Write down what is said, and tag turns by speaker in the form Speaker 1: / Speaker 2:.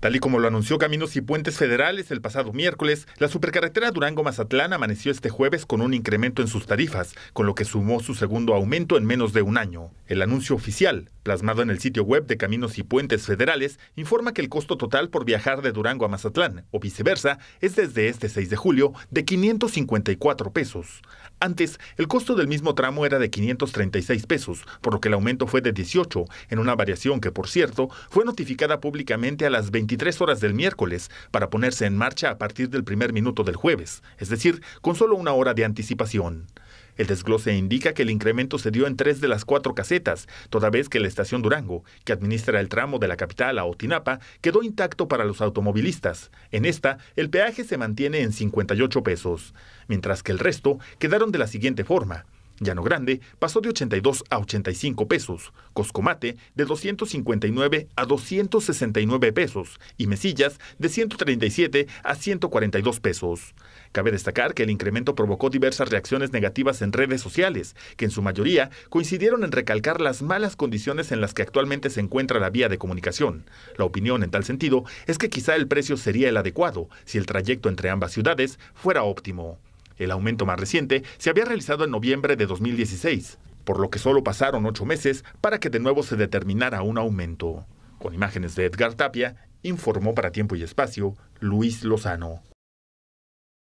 Speaker 1: Tal y como lo anunció Caminos y Puentes Federales el pasado miércoles, la supercarretera Durango-Mazatlán amaneció este jueves con un incremento en sus tarifas, con lo que sumó su segundo aumento en menos de un año. El anuncio oficial plasmado en el sitio web de Caminos y Puentes Federales, informa que el costo total por viajar de Durango a Mazatlán, o viceversa, es desde este 6 de julio de 554 pesos. Antes, el costo del mismo tramo era de 536 pesos, por lo que el aumento fue de 18, en una variación que, por cierto, fue notificada públicamente a las 23 horas del miércoles para ponerse en marcha a partir del primer minuto del jueves, es decir, con solo una hora de anticipación. El desglose indica que el incremento se dio en tres de las cuatro casetas, toda vez que la estación Durango, que administra el tramo de la capital a Otinapa, quedó intacto para los automovilistas. En esta, el peaje se mantiene en 58 pesos, mientras que el resto quedaron de la siguiente forma. Llano Grande pasó de 82 a 85 pesos, Coscomate de 259 a 269 pesos y Mesillas de 137 a 142 pesos. Cabe destacar que el incremento provocó diversas reacciones negativas en redes sociales, que en su mayoría coincidieron en recalcar las malas condiciones en las que actualmente se encuentra la vía de comunicación. La opinión en tal sentido es que quizá el precio sería el adecuado si el trayecto entre ambas ciudades fuera óptimo. El aumento más reciente se había realizado en noviembre de 2016, por lo que solo pasaron ocho meses para que de nuevo se determinara un aumento. Con imágenes de Edgar Tapia, informó para Tiempo y Espacio Luis Lozano.